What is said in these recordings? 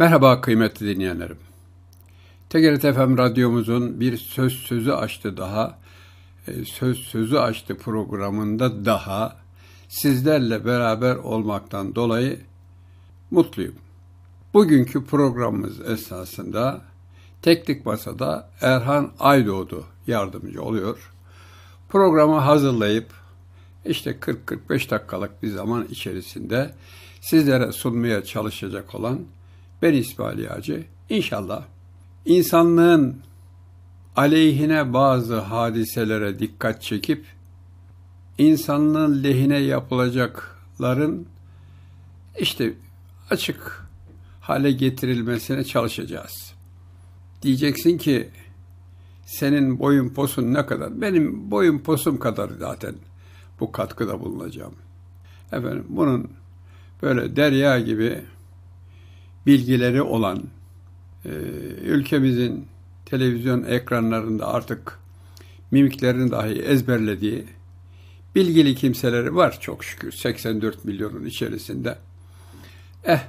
Merhaba kıymetli dinleyenlerim. TGRT FM radyomuzun bir söz sözü açtı daha, e, söz sözü açtı programında daha sizlerle beraber olmaktan dolayı mutluyum. Bugünkü programımız esnasında teknik masada Erhan Aydoğdu yardımcı oluyor. Programı hazırlayıp işte 40-45 dakikalık bir zaman içerisinde sizlere sunmaya çalışacak olan ben İsmail Hacı inşallah insanlığın aleyhine bazı hadiselere dikkat çekip insanlığın lehine yapılacakların işte açık hale getirilmesine çalışacağız. Diyeceksin ki senin boyun posun ne kadar? Benim boyun posum kadar zaten bu katkıda bulunacağım. Efendim bunun böyle derya gibi bilgileri olan, e, ülkemizin televizyon ekranlarında artık mimiklerini dahi ezberlediği bilgili kimseleri var çok şükür 84 milyonun içerisinde. Eh,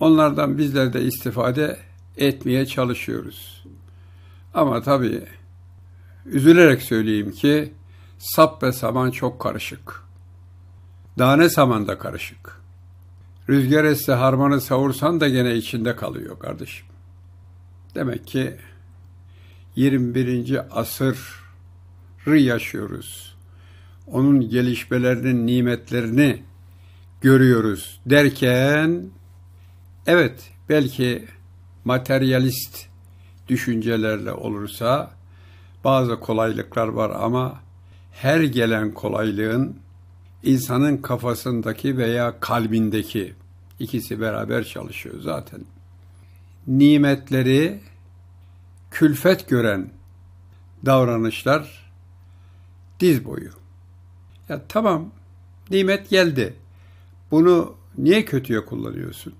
onlardan bizler de istifade etmeye çalışıyoruz. Ama tabii üzülerek söyleyeyim ki sap ve saman çok karışık. Dane saman da karışık. Rüzgar esse harmanı savursan da gene içinde kalıyor kardeşim. Demek ki 21. asırı yaşıyoruz. Onun gelişmelerinin nimetlerini görüyoruz derken evet belki materyalist düşüncelerle olursa bazı kolaylıklar var ama her gelen kolaylığın insanın kafasındaki veya kalbindeki İkisi beraber çalışıyor zaten. Nimetleri külfet gören davranışlar diz boyu. Ya tamam nimet geldi. Bunu niye kötüye kullanıyorsun?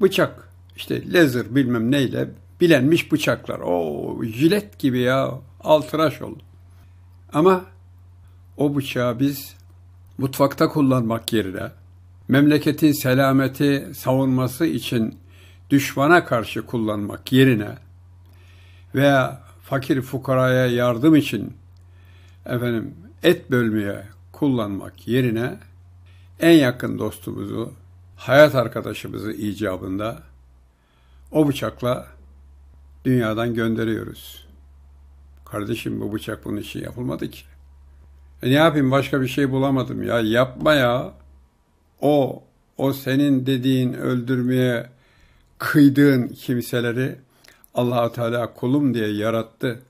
Bıçak işte laser bilmem neyle bilenmiş bıçaklar. O jilet gibi ya altıraş oldu. Ama o bıçağı biz mutfakta kullanmak yerine memleketin selameti savunması için düşmana karşı kullanmak yerine veya fakir fukaraya yardım için efendim et bölmeye kullanmak yerine en yakın dostumuzu, hayat arkadaşımızı icabında o bıçakla dünyadan gönderiyoruz. Kardeşim bu bıçak bunun için yapılmadı ki. E ne yapayım başka bir şey bulamadım ya yapma ya o o senin dediğin öldürmeye kıydığın kimseleri Allahu Teala kulum diye yarattı.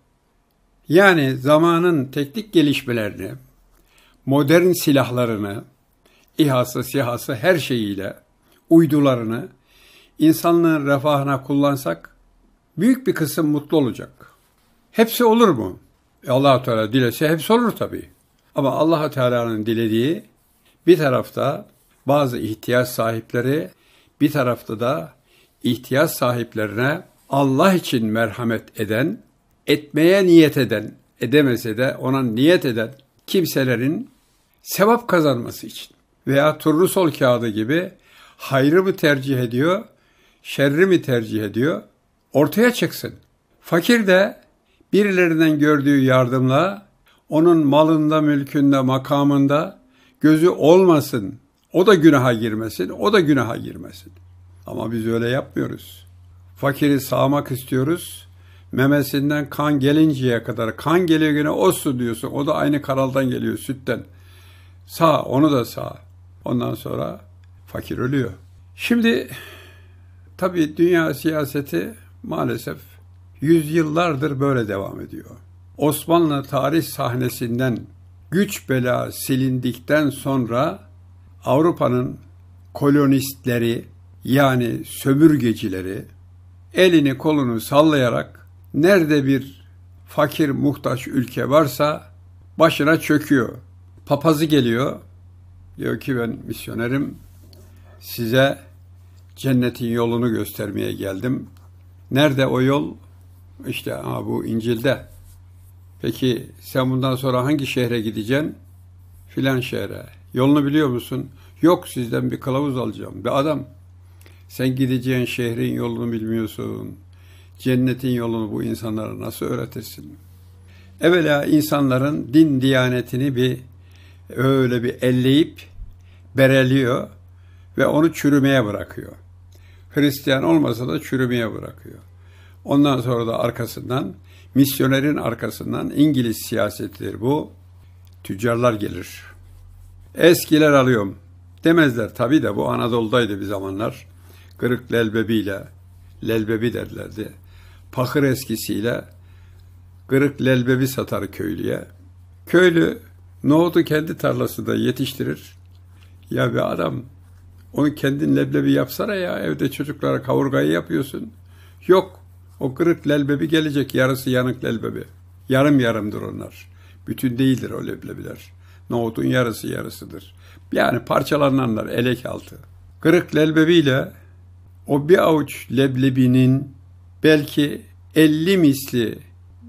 Yani zamanın teknik gelişmelerini, modern silahlarını, İHA'sı, SİHA'sı her şeyiyle uydularını insanlığın refahına kullansak büyük bir kısım mutlu olacak. Hepsi olur mu? E allah Teala dilese hepsi olur tabii. Ama allah Teala'nın dilediği bir tarafta bazı ihtiyaç sahipleri bir tarafta da ihtiyaç sahiplerine Allah için merhamet eden, etmeye niyet eden, edemese de ona niyet eden kimselerin sevap kazanması için veya sol kağıdı gibi hayrı mı tercih ediyor, şerri mi tercih ediyor ortaya çıksın. Fakir de birilerinden gördüğü yardımla onun malında, mülkünde, makamında gözü olmasın o da günaha girmesin, o da günaha girmesin. Ama biz öyle yapmıyoruz. Fakiri sağmak istiyoruz. Memesinden kan gelinceye kadar kan geliyor gene o su diyorsun. O da aynı kanaldan geliyor sütten. Sağ, onu da sağ. Ondan sonra fakir ölüyor. Şimdi tabii dünya siyaseti maalesef yüzyıllardır böyle devam ediyor. Osmanlı tarih sahnesinden güç bela silindikten sonra Avrupa'nın kolonistleri yani sömürgecileri elini kolunu sallayarak nerede bir fakir muhtaç ülke varsa başına çöküyor. Papazı geliyor. Diyor ki ben misyonerim size cennetin yolunu göstermeye geldim. Nerede o yol? İşte ha, bu İncil'de. Peki sen bundan sonra hangi şehre gideceksin? Filan şehre. Yolunu biliyor musun? Yok sizden bir kılavuz alacağım. Bir adam. Sen gideceğin şehrin yolunu bilmiyorsun. Cennetin yolunu bu insanlara nasıl öğretirsin? Evvela insanların din diyanetini bir öyle bir elleyip bereliyor ve onu çürümeye bırakıyor. Hristiyan olmasa da çürümeye bırakıyor. Ondan sonra da arkasından misyonerin arkasından İngiliz siyasetidir bu. Tüccarlar gelir. Eskiler alıyorum demezler. Tabi de bu Anadolu'daydı bir zamanlar. Kırık lelbebiyle, lelbebi derlerdi. Pakır eskisiyle kırık lelbebi satar köylüye. Köylü nohutu kendi tarlasında yetiştirir. Ya bir adam onu kendin leblebi yapsana ya evde çocuklara kavurgayı yapıyorsun. Yok o kırık lelbebi gelecek yarısı yanık lelbebi. Yarım yarımdır onlar. Bütün değildir o leblebiler. Nohutun yarısı yarısıdır. Yani parçalananlar elek altı. Kırık lelbebiyle o bir avuç leblebinin belki 50 misli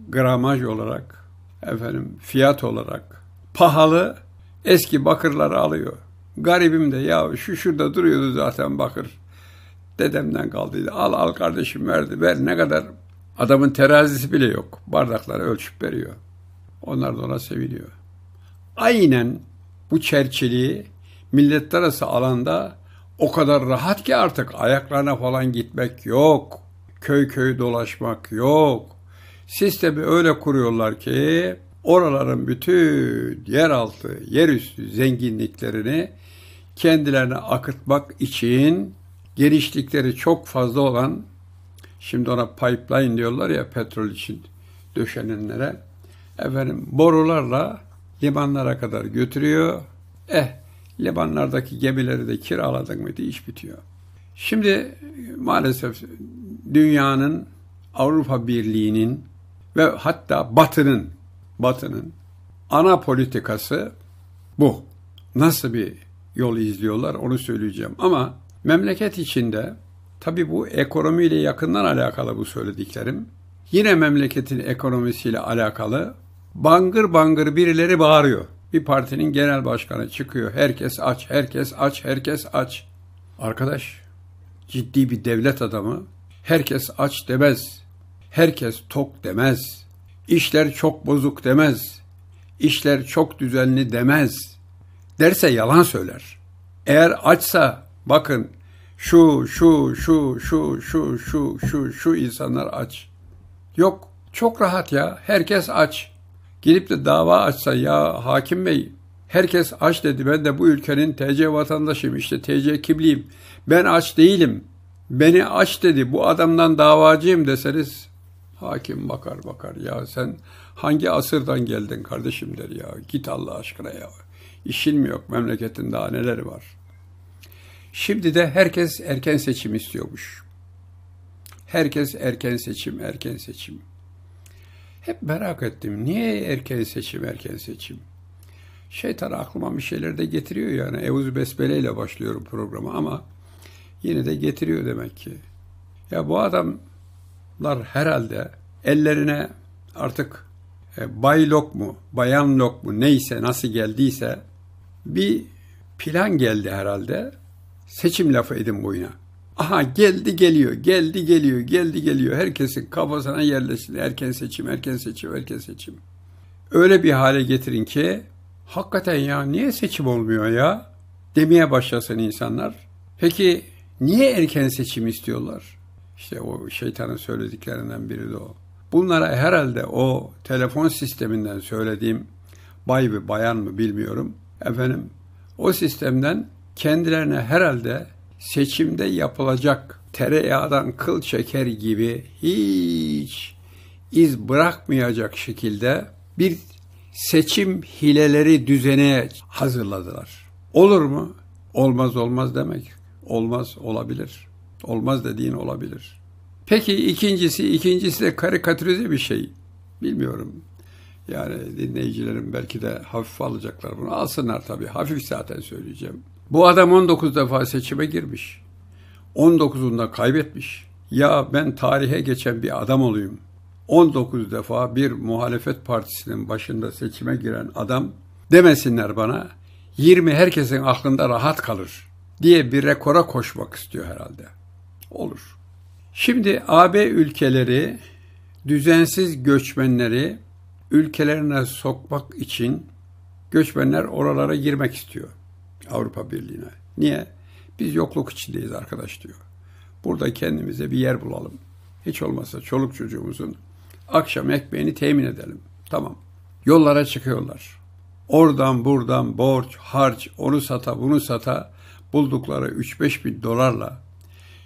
gramaj olarak efendim fiyat olarak pahalı eski bakırları alıyor. Garibim de ya şu şurada duruyordu zaten bakır. Dedemden kaldıydı. Al al kardeşim verdi. Ver ne kadar. Adamın terazisi bile yok. Bardakları ölçüp veriyor. Onlar da ona seviniyor aynen bu çerçeliği milletler arası alanda o kadar rahat ki artık ayaklarına falan gitmek yok. Köy köy dolaşmak yok. Sistemi öyle kuruyorlar ki oraların bütün yeraltı, yerüstü zenginliklerini kendilerine akıtmak için genişlikleri çok fazla olan şimdi ona pipeline diyorlar ya petrol için döşenenlere efendim borularla limanlara kadar götürüyor. Eh limanlardaki gemileri de kiraladık mıydı iş bitiyor. Şimdi maalesef dünyanın Avrupa Birliği'nin ve hatta Batı'nın Batı'nın ana politikası bu. Nasıl bir yol izliyorlar onu söyleyeceğim ama memleket içinde tabi bu ekonomiyle yakından alakalı bu söylediklerim. Yine memleketin ekonomisiyle alakalı bangır bangır birileri bağırıyor. Bir partinin genel başkanı çıkıyor. Herkes aç, herkes aç, herkes aç. Arkadaş, ciddi bir devlet adamı herkes aç demez. Herkes tok demez. İşler çok bozuk demez. İşler çok düzenli demez. Derse yalan söyler. Eğer açsa bakın şu şu şu şu şu şu şu şu insanlar aç. Yok çok rahat ya herkes aç. Gelip de dava açsa ya hakim bey herkes aç dedi ben de bu ülkenin TC vatandaşıyım işte TC kimliğim ben aç değilim beni aç dedi bu adamdan davacıyım deseniz hakim bakar bakar ya sen hangi asırdan geldin kardeşim der ya git Allah aşkına ya işin mi yok memleketin daha neleri var. Şimdi de herkes erken seçim istiyormuş. Herkes erken seçim, erken seçim. Hep merak ettim. Niye erken seçim, erken seçim? Şeytan aklıma bir şeyler de getiriyor yani. Evuzu Besmele ile başlıyorum programı ama yine de getiriyor demek ki. Ya bu adamlar herhalde ellerine artık e, bay lok mu, bayan lok mu neyse nasıl geldiyse bir plan geldi herhalde. Seçim lafı edin boyuna. Aha geldi geliyor, geldi geliyor, geldi geliyor. Herkesin kafasına yerleşsin. Erken seçim, erken seçim, erken seçim. Öyle bir hale getirin ki hakikaten ya niye seçim olmuyor ya demeye başlasın insanlar. Peki niye erken seçim istiyorlar? İşte o şeytanın söylediklerinden biri de o. Bunlara herhalde o telefon sisteminden söylediğim bay mı bayan mı bilmiyorum. Efendim o sistemden kendilerine herhalde seçimde yapılacak tereyağdan kıl çeker gibi hiç iz bırakmayacak şekilde bir seçim hileleri düzene hazırladılar. Olur mu? Olmaz olmaz demek. Olmaz olabilir. Olmaz dediğin olabilir. Peki ikincisi, ikincisi de karikatürize bir şey. Bilmiyorum. Yani dinleyicilerim belki de hafif alacaklar bunu. Alsınlar tabii. Hafif zaten söyleyeceğim. Bu adam 19 defa seçime girmiş. 19'unda kaybetmiş. Ya ben tarihe geçen bir adam olayım. 19 defa bir muhalefet partisinin başında seçime giren adam demesinler bana 20 herkesin aklında rahat kalır diye bir rekora koşmak istiyor herhalde. Olur. Şimdi AB ülkeleri düzensiz göçmenleri ülkelerine sokmak için göçmenler oralara girmek istiyor. Avrupa Birliği'ne. Niye? Biz yokluk içindeyiz arkadaş diyor. Burada kendimize bir yer bulalım. Hiç olmazsa çoluk çocuğumuzun akşam ekmeğini temin edelim. Tamam. Yollara çıkıyorlar. Oradan buradan borç, harç, onu sata bunu sata buldukları 3-5 bin dolarla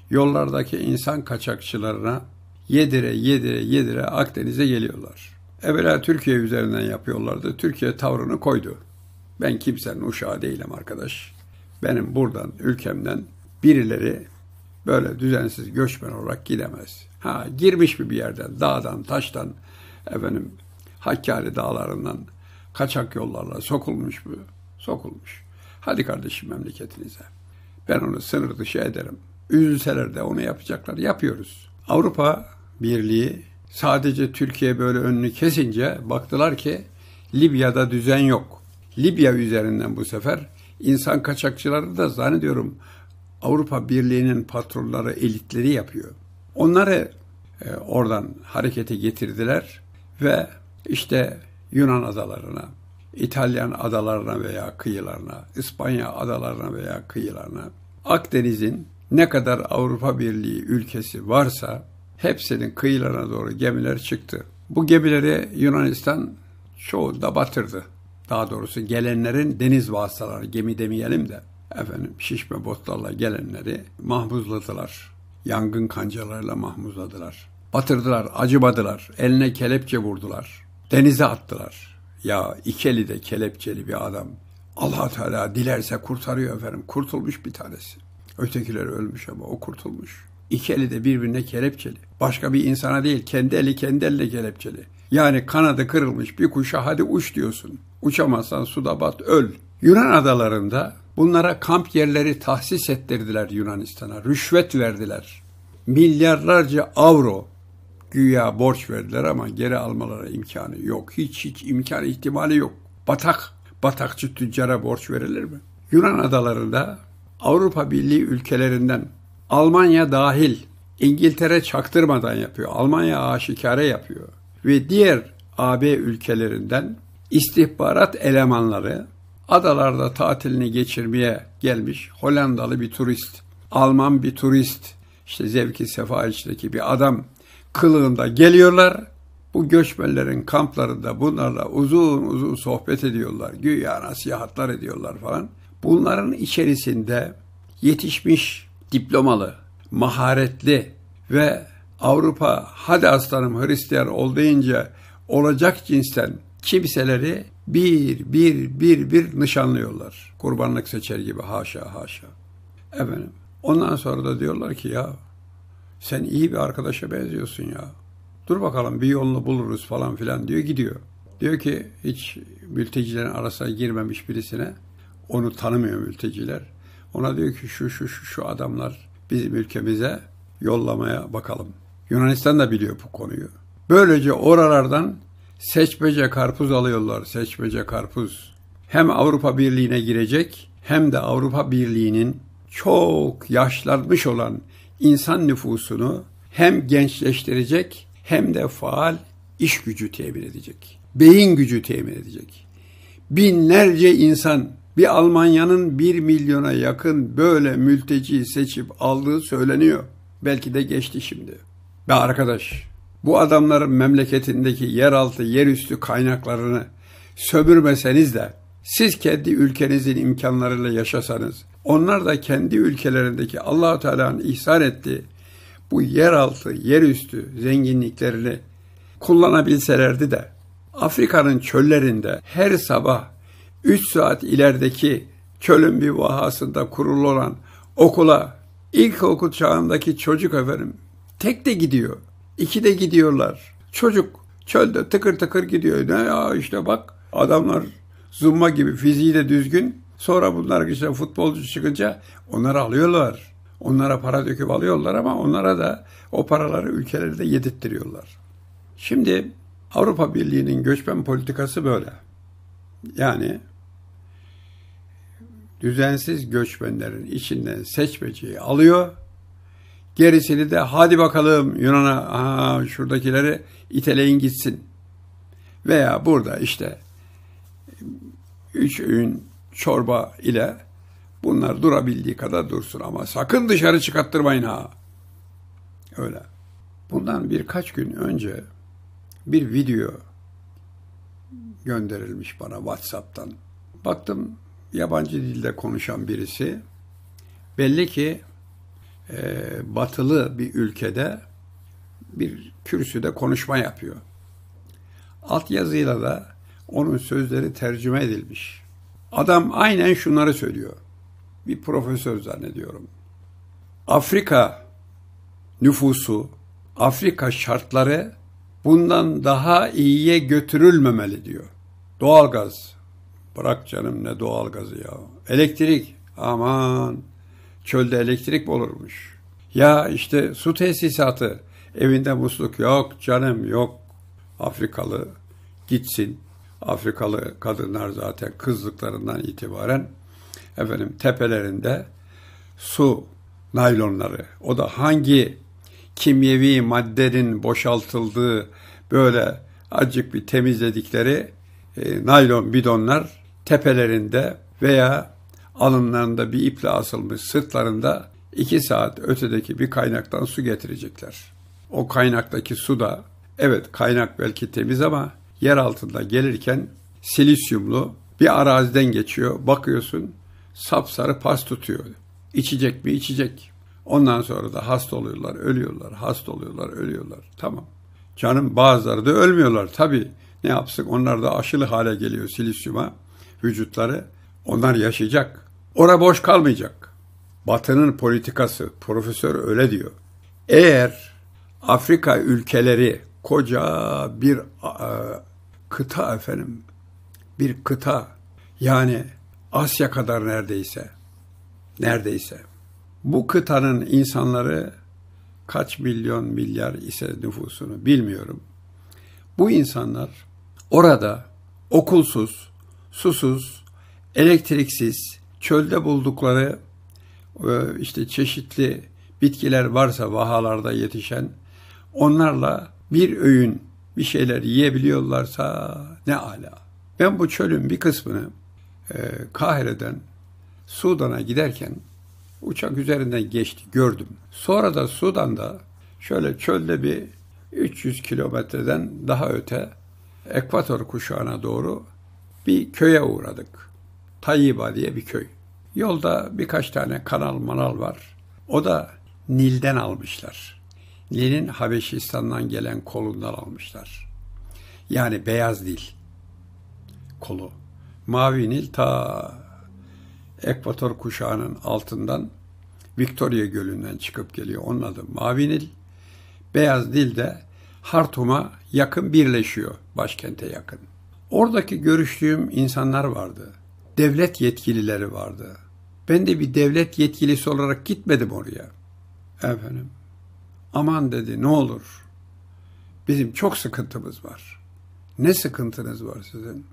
yollardaki insan kaçakçılarına yedire yedire yedire Akdeniz'e geliyorlar. Evvela Türkiye üzerinden yapıyorlardı. Türkiye tavrını koydu. Ben kimsenin uşağı değilim arkadaş. Benim buradan, ülkemden birileri böyle düzensiz göçmen olarak gidemez. Ha girmiş mi bir yerden, dağdan, taştan, efendim Hakkari dağlarından kaçak yollarla sokulmuş mu? Sokulmuş. Hadi kardeşim memleketinize. Ben onu sınır dışı ederim. Üzülseler de onu yapacaklar. Yapıyoruz. Avrupa Birliği sadece Türkiye böyle önünü kesince baktılar ki Libya'da düzen yok. Libya üzerinden bu sefer insan kaçakçıları da zannediyorum Avrupa Birliği'nin patronları, elitleri yapıyor. Onları e, oradan harekete getirdiler ve işte Yunan adalarına, İtalyan adalarına veya kıyılarına, İspanya adalarına veya kıyılarına, Akdeniz'in ne kadar Avrupa Birliği ülkesi varsa hepsinin kıyılarına doğru gemiler çıktı. Bu gemileri Yunanistan çoğu da batırdı daha doğrusu gelenlerin deniz vasıtaları gemi demeyelim de efendim şişme botlarla gelenleri mahmuzladılar. Yangın kancalarıyla mahmuzladılar. Batırdılar, acıbadılar, eline kelepçe vurdular. Denize attılar. Ya iki de kelepçeli bir adam. allah Teala dilerse kurtarıyor efendim. Kurtulmuş bir tanesi. Ötekiler ölmüş ama o kurtulmuş. İkeli de birbirine kelepçeli. Başka bir insana değil, kendi eli kendi elle kelepçeli. Yani kanadı kırılmış bir kuşa hadi uç diyorsun. Uçamazsan suda bat öl. Yunan adalarında bunlara kamp yerleri tahsis ettirdiler Yunanistan'a. Rüşvet verdiler. Milyarlarca avro güya borç verdiler ama geri almaları imkanı yok. Hiç hiç imkan ihtimali yok. Batak, batakçı tüccara borç verilir mi? Yunan adalarında Avrupa Birliği ülkelerinden Almanya dahil İngiltere çaktırmadan yapıyor. Almanya aşikare yapıyor ve diğer AB ülkelerinden istihbarat elemanları adalarda tatilini geçirmeye gelmiş Hollandalı bir turist, Alman bir turist, işte zevki sefa içindeki bir adam kılığında geliyorlar. Bu göçmenlerin kamplarında bunlarla uzun uzun sohbet ediyorlar. Güya nasihatlar ediyorlar falan. Bunların içerisinde yetişmiş, diplomalı, maharetli ve Avrupa hadi aslanım Hristiyan ol deyince olacak cinsten kimseleri bir bir bir bir nişanlıyorlar. Kurbanlık seçer gibi haşa haşa. Efendim ondan sonra da diyorlar ki ya sen iyi bir arkadaşa benziyorsun ya. Dur bakalım bir yolunu buluruz falan filan diyor gidiyor. Diyor ki hiç mültecilerin arasına girmemiş birisine onu tanımıyor mülteciler. Ona diyor ki şu şu şu şu adamlar bizim ülkemize yollamaya bakalım.'' Yunanistan da biliyor bu konuyu. Böylece oralardan seçmece karpuz alıyorlar, seçmece karpuz. Hem Avrupa Birliği'ne girecek hem de Avrupa Birliği'nin çok yaşlanmış olan insan nüfusunu hem gençleştirecek hem de faal iş gücü temin edecek. Beyin gücü temin edecek. Binlerce insan bir Almanya'nın bir milyona yakın böyle mülteci seçip aldığı söyleniyor. Belki de geçti şimdi. Be arkadaş, bu adamların memleketindeki yeraltı, yerüstü kaynaklarını sömürmeseniz de siz kendi ülkenizin imkanlarıyla yaşasanız, onlar da kendi ülkelerindeki Allah Teala'nın ihsan ettiği bu yeraltı, yerüstü zenginliklerini kullanabilselerdi de Afrika'nın çöllerinde her sabah 3 saat ilerideki çölün bir vahasında kurulu olan okula ilkokul çağındaki çocuk efendim Tek de gidiyor. İki de gidiyorlar. Çocuk çölde tıkır tıkır gidiyor. Ne ya işte bak adamlar zumba gibi fiziği de düzgün. Sonra bunlar işte futbolcu çıkınca onları alıyorlar. Onlara para döküp alıyorlar ama onlara da o paraları ülkelerde yedirttiriyorlar. Şimdi Avrupa Birliği'nin göçmen politikası böyle. Yani düzensiz göçmenlerin içinden seçmeciyi alıyor, Gerisini de hadi bakalım Yunan'a aha, şuradakileri iteleyin gitsin. Veya burada işte üç öğün çorba ile bunlar durabildiği kadar dursun ama sakın dışarı çıkarttırmayın ha. Öyle. Bundan birkaç gün önce bir video gönderilmiş bana WhatsApp'tan. Baktım yabancı dilde konuşan birisi. Belli ki e, batılı bir ülkede bir kürsüde konuşma yapıyor. Altyazıyla da onun sözleri tercüme edilmiş. Adam aynen şunları söylüyor. Bir profesör zannediyorum. Afrika nüfusu, Afrika şartları bundan daha iyiye götürülmemeli diyor. Doğalgaz. Bırak canım ne doğalgazı ya. Elektrik. Aman çölde elektrik mi olurmuş? Ya işte su tesisatı, evinde musluk yok canım yok. Afrikalı gitsin. Afrikalı kadınlar zaten kızlıklarından itibaren efendim tepelerinde su naylonları. O da hangi kimyevi maddenin boşaltıldığı böyle acık bir temizledikleri e, naylon bidonlar tepelerinde veya alınlarında bir iple asılmış sırtlarında iki saat ötedeki bir kaynaktan su getirecekler. O kaynaktaki su da evet kaynak belki temiz ama yer altında gelirken silisyumlu bir araziden geçiyor. Bakıyorsun sapsarı pas tutuyor. İçecek mi içecek. Ondan sonra da hasta oluyorlar, ölüyorlar, hasta oluyorlar, ölüyorlar. Tamam. Canım bazıları da ölmüyorlar tabii. Ne yapsın onlar da aşılı hale geliyor silisyuma vücutları. Onlar yaşayacak. Ora boş kalmayacak. Batı'nın politikası, profesör öyle diyor. Eğer Afrika ülkeleri koca bir e, kıta efendim, bir kıta yani Asya kadar neredeyse, neredeyse. Bu kıtanın insanları kaç milyon milyar ise nüfusunu bilmiyorum. Bu insanlar orada okulsuz, susuz, elektriksiz, çölde buldukları e, işte çeşitli bitkiler varsa vahalarda yetişen onlarla bir öğün bir şeyler yiyebiliyorlarsa ne ala. Ben bu çölün bir kısmını e, Kahire'den Sudan'a giderken uçak üzerinden geçti gördüm. Sonra da Sudan'da şöyle çölde bir 300 kilometreden daha öte ekvator kuşağına doğru bir köye uğradık. Tayyiba diye bir köy. Yolda birkaç tane kanal manal var. O da Nil'den almışlar. Nil'in Habeşistan'dan gelen kolundan almışlar. Yani beyaz Nil kolu. Mavi Nil ta Ekvator kuşağının altından Victoria Gölü'nden çıkıp geliyor. Onun adı Mavi Nil. Beyaz Nil de Hartum'a yakın birleşiyor, başkente yakın. Oradaki görüştüğüm insanlar vardı. Devlet yetkilileri vardı. Ben de bir devlet yetkilisi olarak gitmedim oraya. Efendim. Aman dedi ne olur. Bizim çok sıkıntımız var. Ne sıkıntınız var sizin?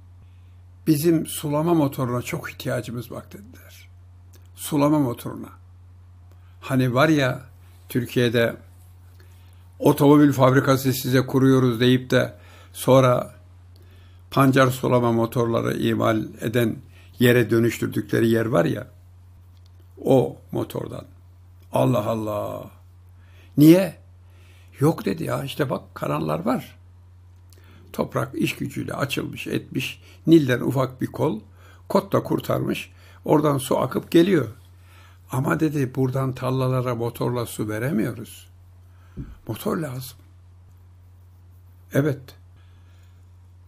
Bizim sulama motoruna çok ihtiyacımız var dediler. Sulama motoruna. Hani var ya Türkiye'de otomobil fabrikası size kuruyoruz deyip de sonra pancar sulama motorları imal eden yere dönüştürdükleri yer var ya. O motordan. Allah Allah. Niye? Yok dedi ya işte bak karanlar var. Toprak iş gücüyle açılmış etmiş. Nil'den ufak bir kol. Kot da kurtarmış. Oradan su akıp geliyor. Ama dedi buradan tallalara motorla su veremiyoruz. Motor lazım. Evet.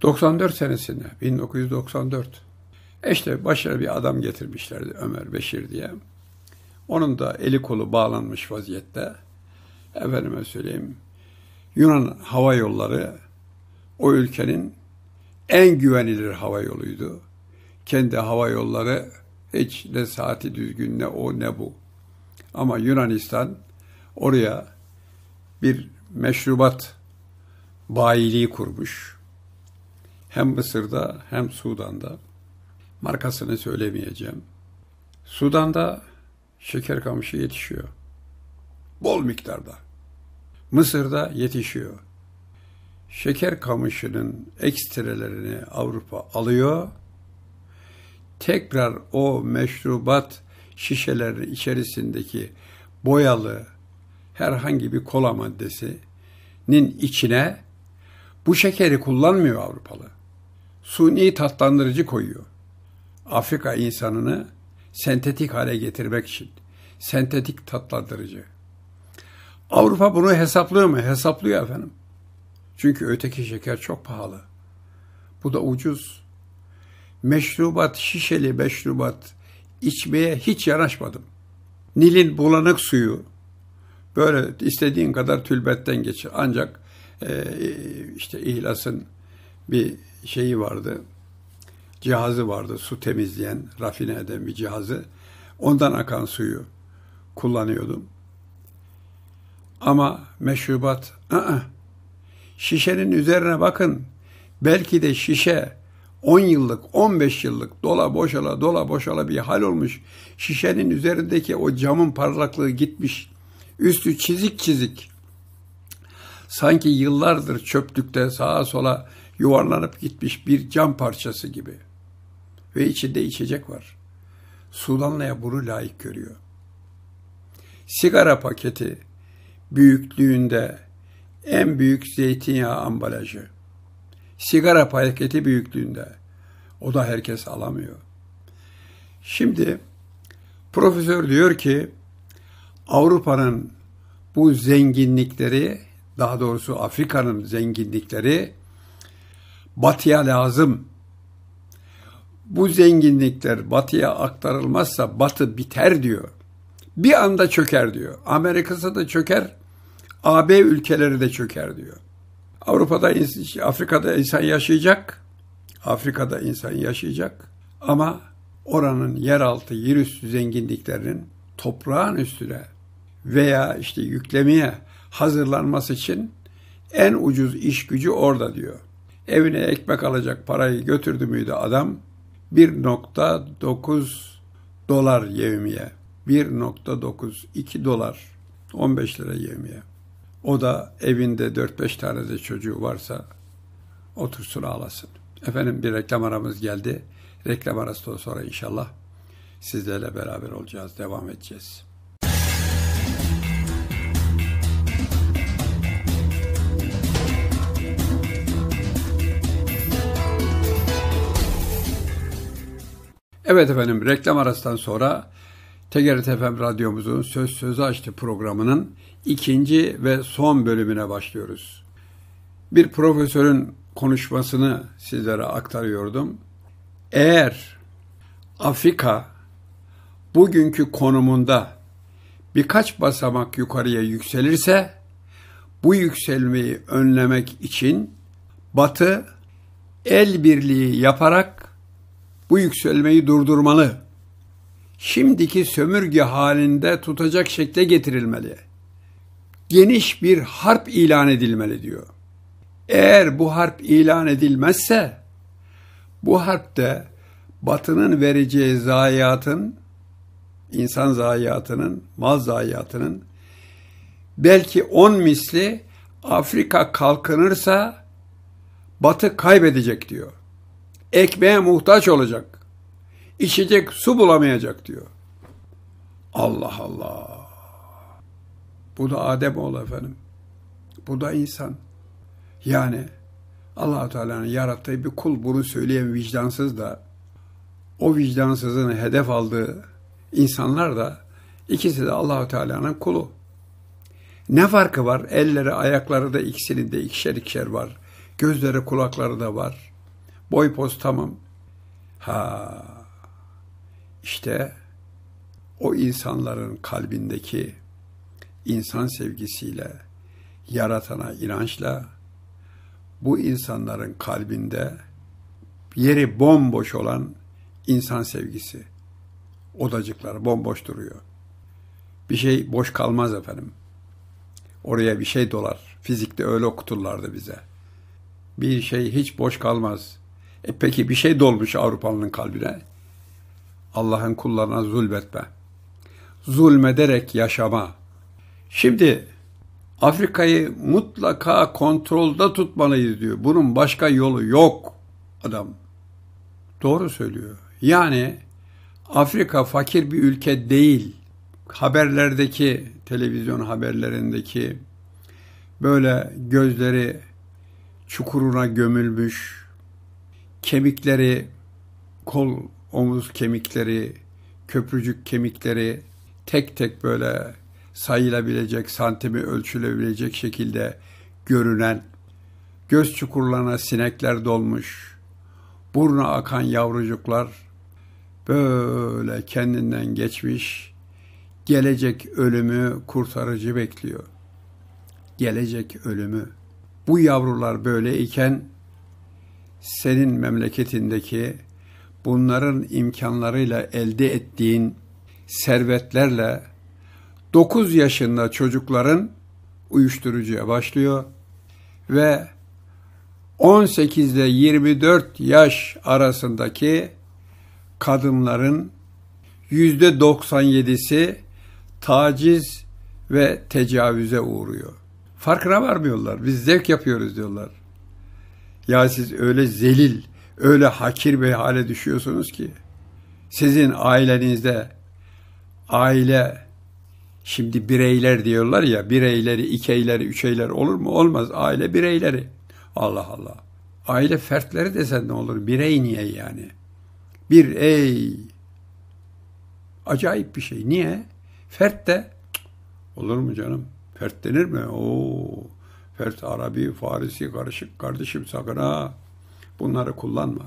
94 senesinde 1994. İşte başarılı bir adam getirmişlerdi Ömer Beşir diye. Onun da eli kolu bağlanmış vaziyette. Efendime söyleyeyim. Yunan hava yolları o ülkenin en güvenilir hava yoluydu. Kendi hava yolları hiç ne saati düzgün ne o ne bu. Ama Yunanistan oraya bir meşrubat bayiliği kurmuş. Hem Mısır'da hem Sudan'da. Markasını söylemeyeceğim. Sudan'da şeker kamışı yetişiyor. Bol miktarda. Mısır'da yetişiyor. Şeker kamışının ekstrelerini Avrupa alıyor. Tekrar o meşrubat şişelerin içerisindeki boyalı herhangi bir kola maddesinin içine bu şekeri kullanmıyor Avrupalı. Suni tatlandırıcı koyuyor. Afrika insanını sentetik hale getirmek için. Sentetik tatlandırıcı. Avrupa bunu hesaplıyor mu? Hesaplıyor efendim. Çünkü öteki şeker çok pahalı. Bu da ucuz. Meşrubat, şişeli meşrubat içmeye hiç yanaşmadım. Nil'in bulanık suyu böyle istediğin kadar tülbetten geçir. Ancak e, işte ihlasın bir şeyi vardı cihazı vardı. Su temizleyen, rafine eden bir cihazı. Ondan akan suyu kullanıyordum. Ama meşrubat, ı ı-ı, şişenin üzerine bakın. Belki de şişe 10 yıllık, 15 yıllık dola boşala dola boşala bir hal olmuş. Şişenin üzerindeki o camın parlaklığı gitmiş. Üstü çizik çizik. Sanki yıllardır çöplükte sağa sola yuvarlanıp gitmiş bir cam parçası gibi.'' ve içinde içecek var. Sudanlı'ya bunu layık görüyor. Sigara paketi büyüklüğünde en büyük zeytinyağı ambalajı. Sigara paketi büyüklüğünde. O da herkes alamıyor. Şimdi profesör diyor ki Avrupa'nın bu zenginlikleri, daha doğrusu Afrika'nın zenginlikleri batıya lazım bu zenginlikler batıya aktarılmazsa batı biter diyor. Bir anda çöker diyor. Amerika'sı da çöker, AB ülkeleri de çöker diyor. Avrupa'da, Afrika'da insan yaşayacak. Afrika'da insan yaşayacak. Ama oranın yeraltı, yerüstü zenginliklerinin toprağın üstüne veya işte yüklemeye hazırlanması için en ucuz iş gücü orada diyor. Evine ekmek alacak parayı götürdü müydü adam 1.9 dolar yevmiye. 1.9 2 dolar 15 lira yevmiye. O da evinde 4-5 tane de çocuğu varsa otursun ağlasın. Efendim bir reklam aramız geldi. Reklam arasından sonra inşallah sizlerle beraber olacağız, devam edeceğiz. Evet efendim reklam arasından sonra TGRT FM radyomuzun Söz Sözü Açtı programının ikinci ve son bölümüne başlıyoruz. Bir profesörün konuşmasını sizlere aktarıyordum. Eğer Afrika bugünkü konumunda birkaç basamak yukarıya yükselirse bu yükselmeyi önlemek için Batı el birliği yaparak bu yükselmeyi durdurmalı. Şimdiki sömürge halinde tutacak şekle getirilmeli. Geniş bir harp ilan edilmeli diyor. Eğer bu harp ilan edilmezse bu harpte batının vereceği zayiatın insan zayiatının, mal zayiatının belki on misli Afrika kalkınırsa Batı kaybedecek diyor ekmeğe muhtaç olacak. İçecek su bulamayacak diyor. Allah Allah. Bu da Adem oğlu efendim. Bu da insan. Yani allah Teala'nın yarattığı bir kul bunu söyleyen vicdansız da o vicdansızın hedef aldığı insanlar da ikisi de allah Teala'nın kulu. Ne farkı var? Elleri, ayakları da ikisinin de ikişer ikişer var. Gözleri, kulakları da var. Boy postamım, Ha işte o insanların kalbindeki insan sevgisiyle, yaratana inançla bu insanların kalbinde yeri bomboş olan insan sevgisi. Odacıklar bomboş duruyor. Bir şey boş kalmaz efendim. Oraya bir şey dolar. Fizikte öyle okuturlardı bize. Bir şey hiç boş kalmaz. E peki bir şey dolmuş Avrupalının kalbine. Allah'ın kullarına zulmetme. Zulmederek yaşama. Şimdi Afrika'yı mutlaka kontrolde tutmalıyız diyor. Bunun başka yolu yok adam. Doğru söylüyor. Yani Afrika fakir bir ülke değil. Haberlerdeki, televizyon haberlerindeki böyle gözleri çukuruna gömülmüş, kemikleri, kol omuz kemikleri, köprücük kemikleri tek tek böyle sayılabilecek, santimi ölçülebilecek şekilde görünen, göz çukurlarına sinekler dolmuş, burna akan yavrucuklar böyle kendinden geçmiş, gelecek ölümü kurtarıcı bekliyor. Gelecek ölümü. Bu yavrular böyle iken senin memleketindeki bunların imkanlarıyla elde ettiğin servetlerle 9 yaşında çocukların uyuşturucuya başlıyor ve 18 ile 24 yaş arasındaki kadınların yüzde %97'si taciz ve tecavüze uğruyor. Farkına varmıyorlar. Biz zevk yapıyoruz diyorlar. Ya siz öyle zelil, öyle hakir bir hale düşüyorsunuz ki sizin ailenizde aile şimdi bireyler diyorlar ya bireyleri, ikeyleri, üçeyler olur mu? Olmaz aile bireyleri. Allah Allah. Aile fertleri desen ne olur? Birey niye yani? Bir ey acayip bir şey. Niye? Fert de olur mu canım? Fert denir mi? Oo. Pers, Arabi, Farisi karışık kardeşim sakın ha. Bunları kullanma.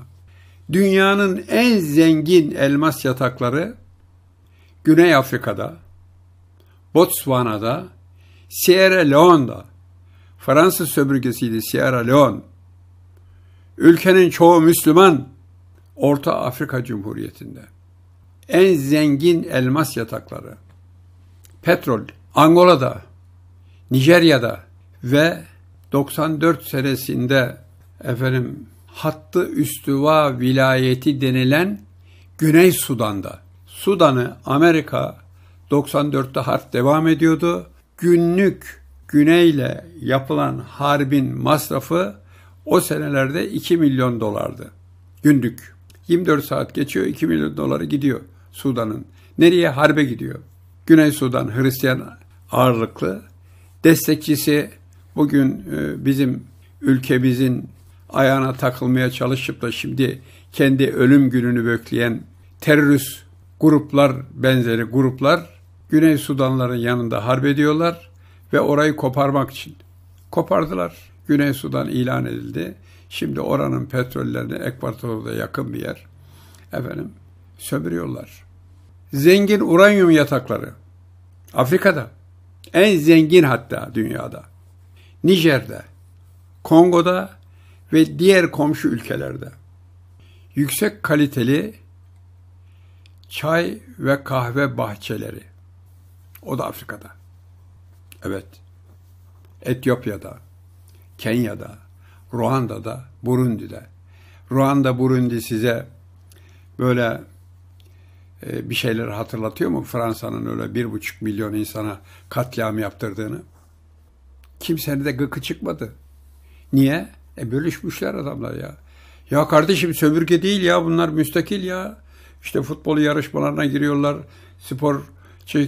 Dünyanın en zengin elmas yatakları Güney Afrika'da, Botswana'da, Sierra Leone'da, Fransız sömürgesiydi Sierra Leone. Ülkenin çoğu Müslüman, Orta Afrika Cumhuriyeti'nde. En zengin elmas yatakları. Petrol, Angola'da, Nijerya'da, ve 94 senesinde efendim hattı üstüva vilayeti denilen Güney Sudan'da. Sudan'ı Amerika 94'te harp devam ediyordu. Günlük güneyle yapılan harbin masrafı o senelerde 2 milyon dolardı. Günlük. 24 saat geçiyor 2 milyon doları gidiyor Sudan'ın. Nereye? Harbe gidiyor. Güney Sudan Hristiyan ağırlıklı. Destekçisi Bugün e, bizim ülkemizin ayağına takılmaya çalışıp da şimdi kendi ölüm gününü bekleyen terörist gruplar benzeri gruplar Güney Sudanların yanında harp ediyorlar ve orayı koparmak için. Kopardılar. Güney Sudan ilan edildi. Şimdi oranın petrollerini Ekvator'da yakın bir yer. Efendim sömürüyorlar. Zengin uranyum yatakları. Afrika'da. En zengin hatta dünyada. Nijer'de, Kongo'da ve diğer komşu ülkelerde yüksek kaliteli çay ve kahve bahçeleri. O da Afrika'da. Evet. Etiyopya'da, Kenya'da, Ruanda'da, Burundi'de. Ruanda, Burundi size böyle e, bir şeyler hatırlatıyor mu? Fransa'nın öyle bir buçuk milyon insana katliam yaptırdığını. Kimsenin de gıkı çıkmadı. Niye? E bölüşmüşler adamlar ya. Ya kardeşim sömürge değil ya bunlar müstakil ya. İşte futbol yarışmalarına giriyorlar. Spor e,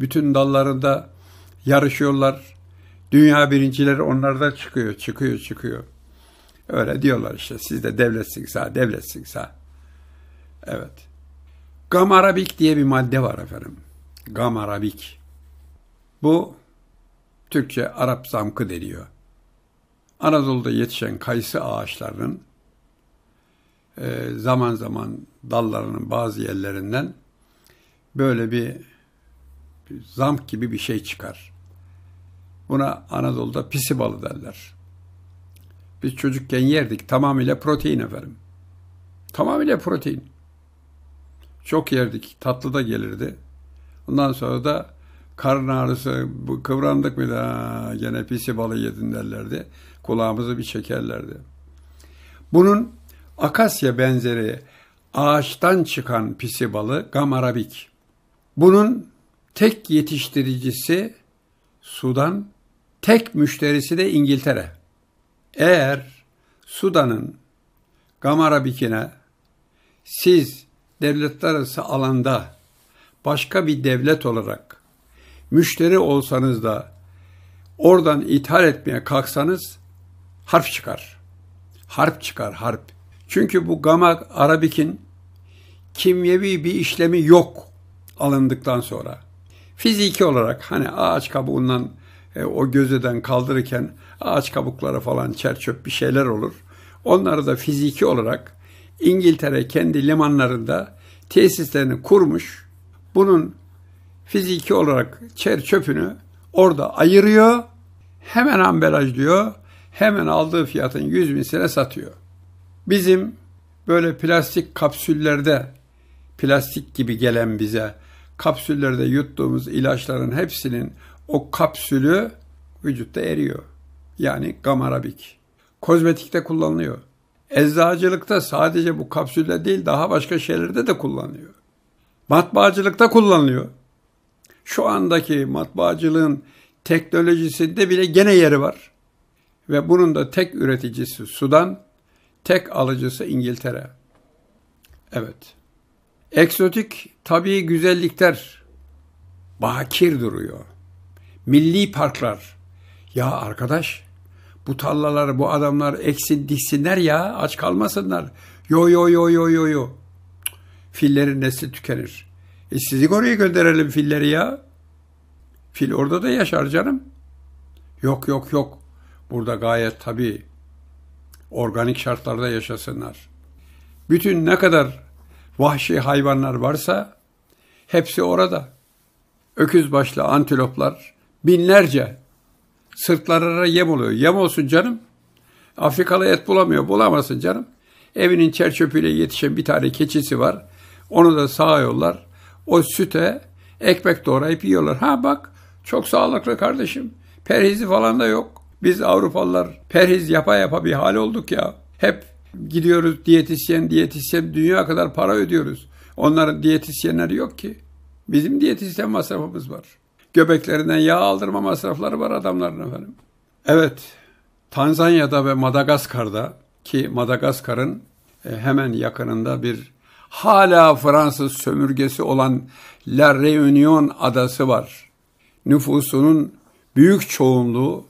bütün dallarında yarışıyorlar. Dünya birincileri onlardan çıkıyor, çıkıyor, çıkıyor. Öyle diyorlar işte. Siz de devletsiniz ha, devletsiniz ha. Evet. Gamarabik diye bir madde var efendim. Gamarabik. Bu Türkçe Arap zamkı deniyor. Anadolu'da yetişen kayısı ağaçlarının e, zaman zaman dallarının bazı yerlerinden böyle bir zamk gibi bir şey çıkar. Buna Anadolu'da pisi balı derler. Biz çocukken yerdik tamamıyla protein efendim. Tamamıyla protein. Çok yerdik. Tatlı da gelirdi. Ondan sonra da karın ağrısı, kıvrandık mı da gene pisi balı yedin derlerdi. Kulağımızı bir çekerlerdi. Bunun akasya benzeri ağaçtan çıkan pisi balı gamarabik. Bunun tek yetiştiricisi Sudan, tek müşterisi de İngiltere. Eğer Sudan'ın gamarabikine siz devletler arası alanda başka bir devlet olarak müşteri olsanız da oradan ithal etmeye kalksanız harp çıkar. Harp çıkar, harp. Çünkü bu gamak arabik'in kimyevi bir işlemi yok alındıktan sonra. Fiziki olarak hani ağaç kabuğundan e, o gözeden kaldırırken ağaç kabukları falan çöp bir şeyler olur. Onları da fiziki olarak İngiltere kendi limanlarında tesislerini kurmuş. Bunun fiziki olarak çer çöpünü orada ayırıyor, hemen ambalajlıyor, hemen aldığı fiyatın yüz binsine satıyor. Bizim böyle plastik kapsüllerde, plastik gibi gelen bize kapsüllerde yuttuğumuz ilaçların hepsinin o kapsülü vücutta eriyor. Yani gamarabik. Kozmetikte kullanılıyor. Eczacılıkta sadece bu kapsülle değil daha başka şeylerde de kullanılıyor. Matbaacılıkta kullanılıyor şu andaki matbaacılığın teknolojisinde bile gene yeri var. Ve bunun da tek üreticisi Sudan, tek alıcısı İngiltere. Evet. Eksotik tabii güzellikler bakir duruyor. Milli parklar. Ya arkadaş bu tallalar, bu adamlar eksin diksinler ya aç kalmasınlar. Yo yo yo yo yo yo. Fillerin nesli tükenir. E sizi oraya gönderelim filleri ya. Fil orada da yaşar canım. Yok yok yok. Burada gayet tabii organik şartlarda yaşasınlar. Bütün ne kadar vahşi hayvanlar varsa hepsi orada. Öküz başlı antiloplar binlerce sırtlarına yem oluyor. Yem olsun canım. Afrikalı et bulamıyor. Bulamasın canım. Evinin çerçöpüyle yetişen bir tane keçisi var. Onu da sağa yollar o süte ekmek doğrayıp yiyorlar. Ha bak çok sağlıklı kardeşim. Perhizi falan da yok. Biz Avrupalılar perhiz yapa yapa bir hal olduk ya. Hep gidiyoruz diyetisyen diyetisyen dünya kadar para ödüyoruz. Onların diyetisyenleri yok ki. Bizim diyetisyen masrafımız var. Göbeklerinden yağ aldırma masrafları var adamların efendim. Evet, Tanzanya'da ve Madagaskar'da ki Madagaskar'ın e, hemen yakınında bir hala Fransız sömürgesi olan La Réunion adası var. Nüfusunun büyük çoğunluğu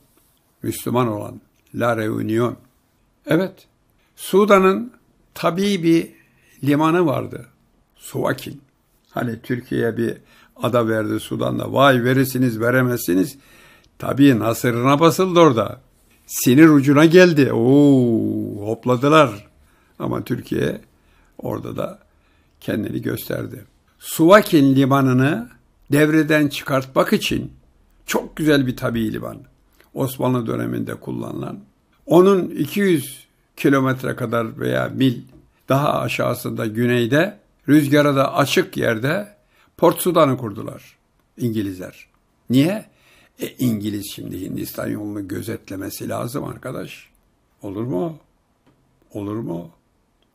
Müslüman olan La Réunion. Evet, Sudan'ın tabii bir limanı vardı. Suvakin. Hani Türkiye'ye bir ada verdi Sudan'da. Vay verirsiniz veremezsiniz. Tabii nasırına basıldı orada. Sinir ucuna geldi. Oo hopladılar. Ama Türkiye orada da kendini gösterdi. Suvakin limanını devreden çıkartmak için çok güzel bir tabi liman. Osmanlı döneminde kullanılan. Onun 200 kilometre kadar veya mil daha aşağısında güneyde rüzgara da açık yerde Port Sudan'ı kurdular İngilizler. Niye? E, İngiliz şimdi Hindistan yolunu gözetlemesi lazım arkadaş. Olur mu? Olur mu?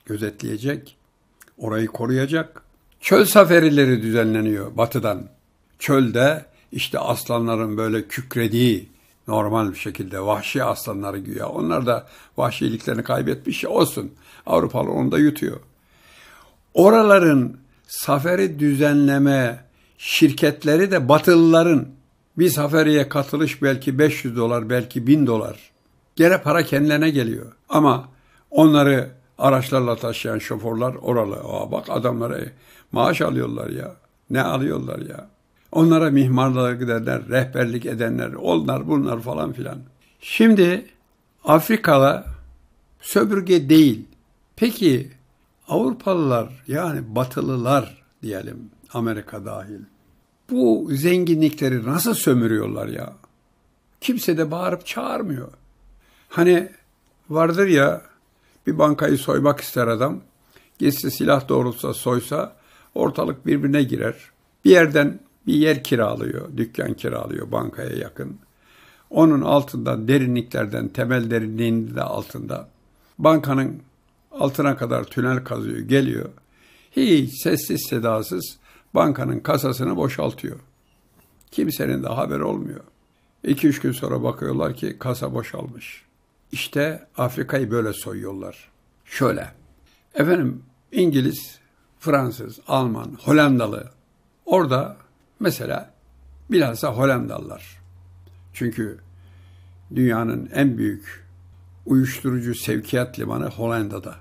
Gözetleyecek orayı koruyacak. Çöl safarileri düzenleniyor batıdan. Çölde işte aslanların böyle kükrediği normal bir şekilde vahşi aslanları güya. Onlar da vahşiliklerini kaybetmiş olsun. Avrupalı onu da yutuyor. Oraların saferi düzenleme şirketleri de batılıların bir saferiye katılış belki 500 dolar belki 1000 dolar. Gene para kendilerine geliyor. Ama onları araçlarla taşıyan şoförler oralı. Aa, bak adamlara maaş alıyorlar ya. Ne alıyorlar ya. Onlara mihmarlık edenler, rehberlik edenler, onlar bunlar falan filan. Şimdi Afrikalı söbürge değil. Peki Avrupalılar yani Batılılar diyelim Amerika dahil. Bu zenginlikleri nasıl sömürüyorlar ya? Kimse de bağırıp çağırmıyor. Hani vardır ya bir bankayı soymak ister adam. Geçse silah doğrultsa soysa ortalık birbirine girer. Bir yerden bir yer kiralıyor, dükkan kiralıyor bankaya yakın. Onun altında derinliklerden, temel derinliğinde de altında. Bankanın altına kadar tünel kazıyor, geliyor. Hiç sessiz sedasız bankanın kasasını boşaltıyor. Kimsenin de haberi olmuyor. İki üç gün sonra bakıyorlar ki kasa boşalmış. İşte Afrika'yı böyle soyuyorlar. Şöyle. Efendim İngiliz, Fransız, Alman, Hollandalı. Orada mesela bilhassa Hollandalılar. Çünkü dünyanın en büyük uyuşturucu sevkiyat limanı Hollanda'da.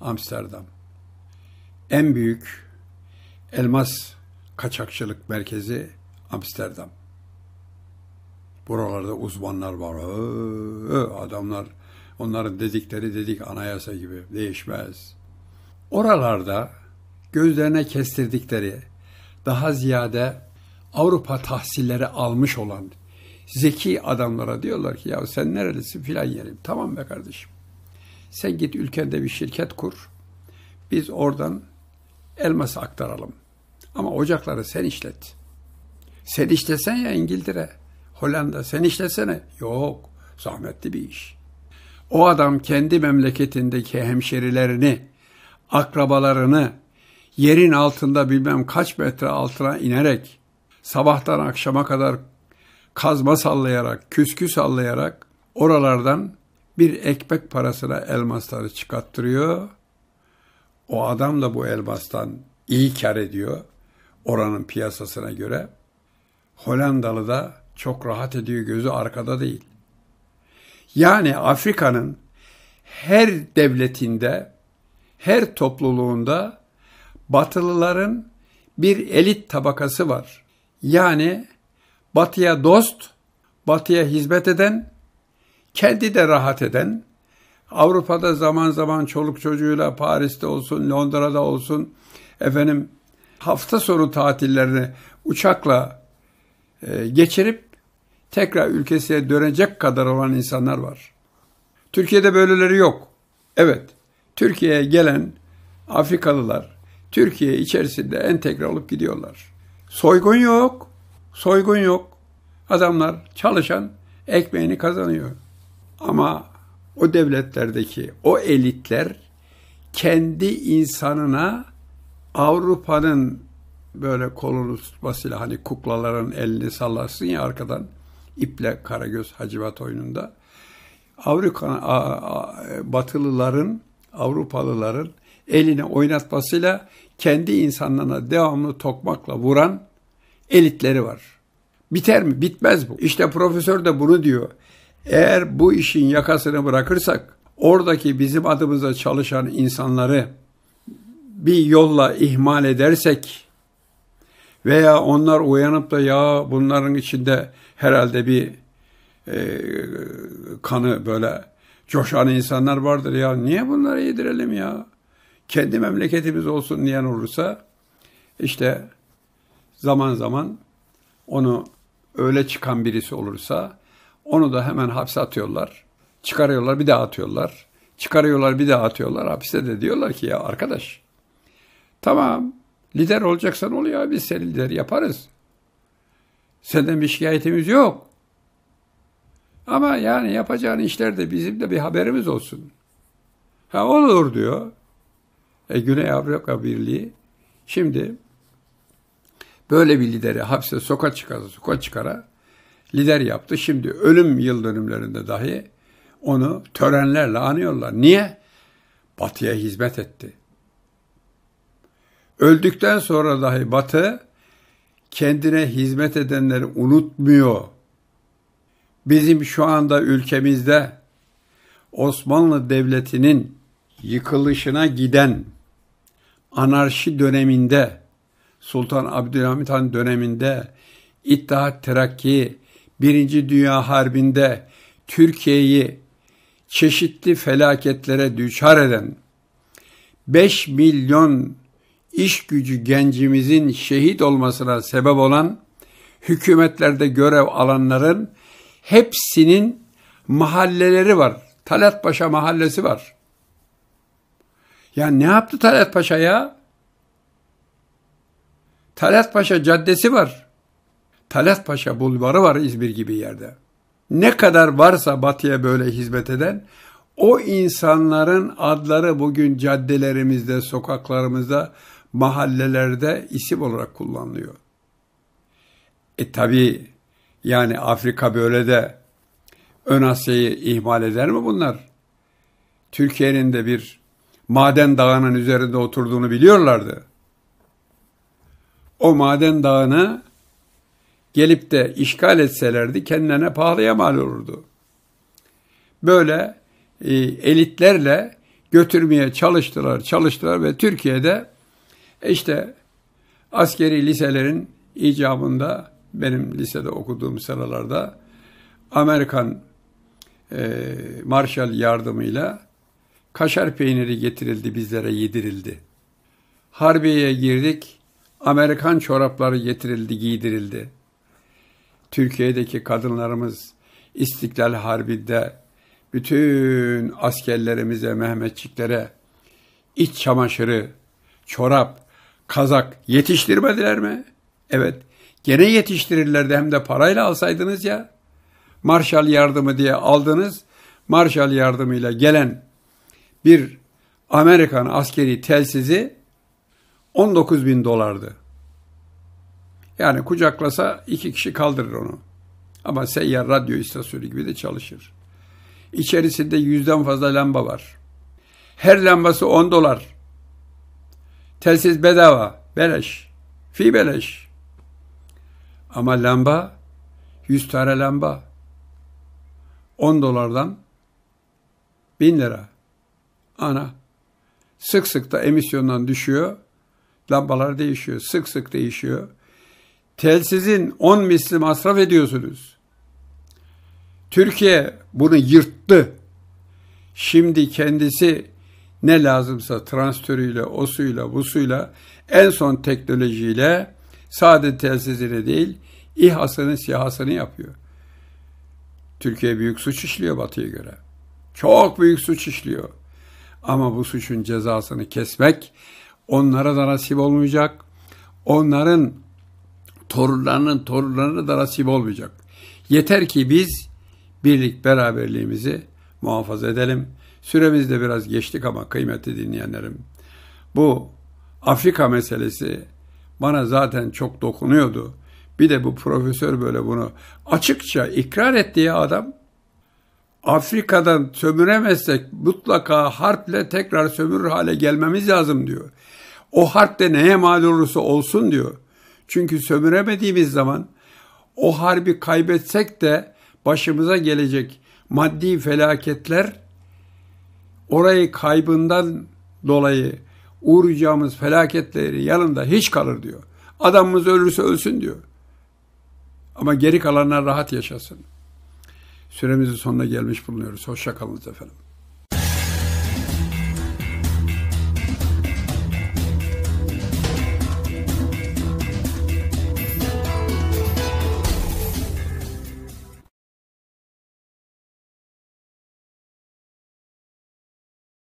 Amsterdam. En büyük elmas kaçakçılık merkezi Amsterdam. Buralarda uzmanlar var. Ee, adamlar onların dedikleri dedik anayasa gibi değişmez. Oralarda gözlerine kestirdikleri daha ziyade Avrupa tahsilleri almış olan zeki adamlara diyorlar ki ya sen nerelisin filan yerim. Tamam be kardeşim. Sen git ülkende bir şirket kur. Biz oradan elması aktaralım. Ama ocakları sen işlet. Sen işlesen ya İngiltere. Hollanda sen işlesene. Yok zahmetli bir iş. O adam kendi memleketindeki hemşerilerini, akrabalarını yerin altında bilmem kaç metre altına inerek sabahtan akşama kadar kazma sallayarak, küskü sallayarak oralardan bir ekmek parasına elmasları çıkarttırıyor. O adam da bu elmastan iyi kar ediyor oranın piyasasına göre. Hollandalı da çok rahat ediyor gözü arkada değil. Yani Afrika'nın her devletinde, her topluluğunda Batılıların bir elit tabakası var. Yani Batıya dost, Batıya hizmet eden, kendi de rahat eden, Avrupa'da zaman zaman çoluk çocuğuyla Paris'te olsun, Londra'da olsun, efendim hafta sonu tatillerini uçakla e, geçirip tekrar ülkesine dönecek kadar olan insanlar var. Türkiye'de böyleleri yok. Evet, Türkiye'ye gelen Afrikalılar Türkiye içerisinde entegre olup gidiyorlar. Soygun yok, soygun yok. Adamlar çalışan ekmeğini kazanıyor. Ama o devletlerdeki o elitler kendi insanına Avrupa'nın böyle kolunu tutmasıyla hani kuklaların elini sallarsın ya arkadan iple Karagöz Hacivat oyununda. Avrupa batılıların, Avrupalıların eline oynatmasıyla kendi insanlarına devamlı tokmakla vuran elitleri var. Biter mi? Bitmez bu. İşte profesör de bunu diyor. Eğer bu işin yakasını bırakırsak oradaki bizim adımıza çalışan insanları bir yolla ihmal edersek veya onlar uyanıp da ya bunların içinde herhalde bir e, kanı böyle coşan insanlar vardır ya. Niye bunları yedirelim ya? Kendi memleketimiz olsun diyen olursa işte zaman zaman onu öyle çıkan birisi olursa onu da hemen hapse atıyorlar. Çıkarıyorlar bir daha atıyorlar. Çıkarıyorlar bir daha atıyorlar. Hapiste de diyorlar ki ya arkadaş tamam Lider olacaksan ol ya biz seni lider yaparız. Senden bir şikayetimiz yok. Ama yani yapacağın işlerde bizim de bir haberimiz olsun. Ha olur diyor. E, Güney Avrupa Birliği şimdi böyle bir lideri hapse sokağa çıkara, sokağa çıkara lider yaptı. Şimdi ölüm yıl dönümlerinde dahi onu törenlerle anıyorlar. Niye? Batıya hizmet etti. Öldükten sonra dahi Batı kendine hizmet edenleri unutmuyor. Bizim şu anda ülkemizde Osmanlı Devleti'nin yıkılışına giden anarşi döneminde Sultan Abdülhamit Han döneminde İttihat Terakki Birinci Dünya Harbi'nde Türkiye'yi çeşitli felaketlere düçar eden 5 milyon iş gücü gencimizin şehit olmasına sebep olan hükümetlerde görev alanların hepsinin mahalleleri var. Talat Paşa mahallesi var. Ya ne yaptı Talat Paşa ya? Talat Paşa caddesi var. Talat Paşa bulvarı var İzmir gibi yerde. Ne kadar varsa batıya böyle hizmet eden o insanların adları bugün caddelerimizde, sokaklarımızda, mahallelerde isim olarak kullanılıyor. E tabi yani Afrika böyle de Ön Asya'yı ihmal eder mi bunlar? Türkiye'nin de bir maden dağının üzerinde oturduğunu biliyorlardı. O maden dağını gelip de işgal etselerdi kendilerine pahalıya mal olurdu. Böyle e, elitlerle götürmeye çalıştılar, çalıştılar ve Türkiye'de e işte askeri liselerin icabında benim lisede okuduğum sıralarda Amerikan e, Marshall yardımıyla kaşar peyniri getirildi bizlere yedirildi. Harbiye'ye girdik. Amerikan çorapları getirildi, giydirildi. Türkiye'deki kadınlarımız İstiklal Harbi'de bütün askerlerimize, Mehmetçiklere iç çamaşırı, çorap, Kazak yetiştirmediler mi? Evet. Gene yetiştirirlerdi hem de parayla alsaydınız ya. Marshall yardımı diye aldınız. Marshall yardımıyla gelen bir Amerikan askeri telsizi 19 bin dolardı. Yani kucaklasa iki kişi kaldırır onu. Ama seyyar radyo istasyonu gibi de çalışır. İçerisinde yüzden fazla lamba var. Her lambası 10 dolar. Telsiz bedava, beleş, fi beleş. Ama lamba, yüz tane lamba, on dolardan bin lira. Ana, sık sık da emisyondan düşüyor, lambalar değişiyor, sık sık değişiyor. Telsizin on misli masraf ediyorsunuz. Türkiye bunu yırttı. Şimdi kendisi ne lazımsa transferiyle, o suyla, bu suyla, en son teknolojiyle sadece telsizine değil, İHA'sını, SİHA'sını yapıyor. Türkiye büyük suç işliyor Batı'ya göre. Çok büyük suç işliyor. Ama bu suçun cezasını kesmek onlara da nasip olmayacak. Onların torunlarının torunlarına da nasip olmayacak. Yeter ki biz birlik beraberliğimizi muhafaza edelim. Süremiz de biraz geçtik ama kıymetli dinleyenlerim. Bu Afrika meselesi bana zaten çok dokunuyordu. Bir de bu profesör böyle bunu açıkça ikrar ettiği adam. Afrika'dan sömüremezsek mutlaka harple tekrar sömürür hale gelmemiz lazım diyor. O harp de neye mal olursa olsun diyor. Çünkü sömüremediğimiz zaman o harbi kaybetsek de başımıza gelecek maddi felaketler orayı kaybından dolayı uğrayacağımız felaketleri yanında hiç kalır diyor. Adamımız ölürse ölsün diyor. Ama geri kalanlar rahat yaşasın. Süremizin sonuna gelmiş bulunuyoruz. Hoşçakalınız efendim.